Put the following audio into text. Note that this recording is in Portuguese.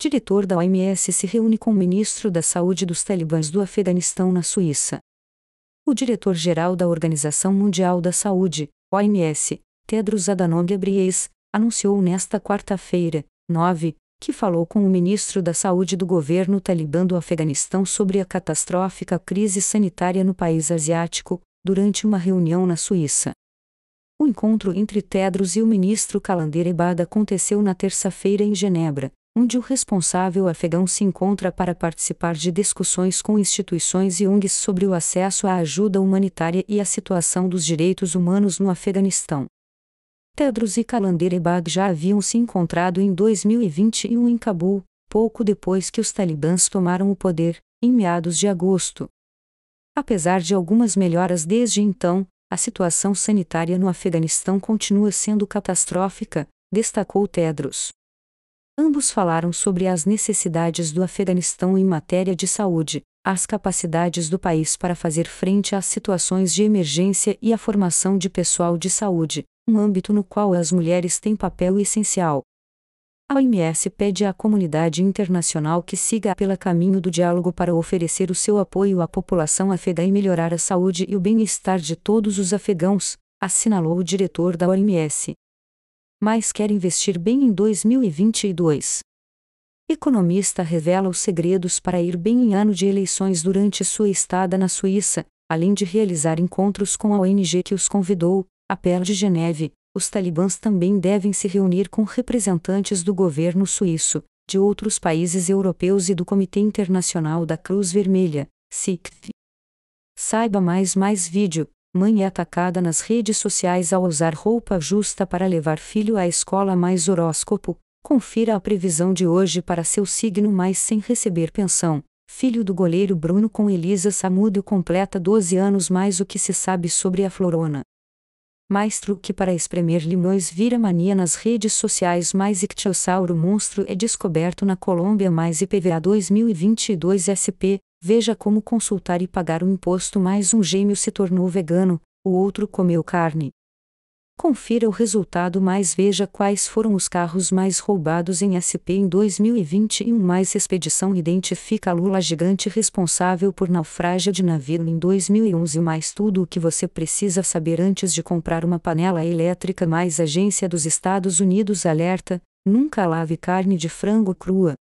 diretor da OMS se reúne com o ministro da Saúde dos talibãs do Afeganistão na Suíça. O diretor-geral da Organização Mundial da Saúde, OMS, Tedros Adhanom Ghebreyesus, anunciou nesta quarta-feira, 9, que falou com o ministro da Saúde do governo talibã do Afeganistão sobre a catastrófica crise sanitária no país asiático, durante uma reunião na Suíça. O encontro entre Tedros e o ministro Kalanderibad aconteceu na terça-feira em Genebra, onde o responsável afegão se encontra para participar de discussões com instituições e ONGs sobre o acesso à ajuda humanitária e a situação dos direitos humanos no Afeganistão. Tedros e Kalanderebag já haviam se encontrado em 2021 em Cabul, pouco depois que os talibãs tomaram o poder, em meados de agosto. Apesar de algumas melhoras desde então, a situação sanitária no Afeganistão continua sendo catastrófica, destacou Tedros. Ambos falaram sobre as necessidades do Afeganistão em matéria de saúde, as capacidades do país para fazer frente às situações de emergência e a formação de pessoal de saúde, um âmbito no qual as mulheres têm papel essencial. A OMS pede à comunidade internacional que siga pelo caminho do diálogo para oferecer o seu apoio à população afegã e melhorar a saúde e o bem-estar de todos os afegãos, assinalou o diretor da OMS mas quer investir bem em 2022. Economista revela os segredos para ir bem em ano de eleições durante sua estada na Suíça, além de realizar encontros com a ONG que os convidou, a PER de Geneve. Os talibãs também devem se reunir com representantes do governo suíço, de outros países europeus e do Comitê Internacional da Cruz Vermelha, SICT. Saiba mais mais vídeo Mãe é atacada nas redes sociais ao usar roupa justa para levar filho à escola mais horóscopo. Confira a previsão de hoje para seu signo mais sem receber pensão. Filho do goleiro Bruno com Elisa Samudio completa 12 anos mais o que se sabe sobre a florona. Mais truque para espremer limões vira mania nas redes sociais mais ictiossauro monstro é descoberto na Colômbia mais IPVA 2022 SP, Veja como consultar e pagar o imposto mais um gêmeo se tornou vegano, o outro comeu carne. Confira o resultado mais veja quais foram os carros mais roubados em SP em 2021 mais expedição identifica a lula gigante responsável por naufrágio de navio em 2011 mais tudo o que você precisa saber antes de comprar uma panela elétrica mais agência dos Estados Unidos alerta, nunca lave carne de frango crua.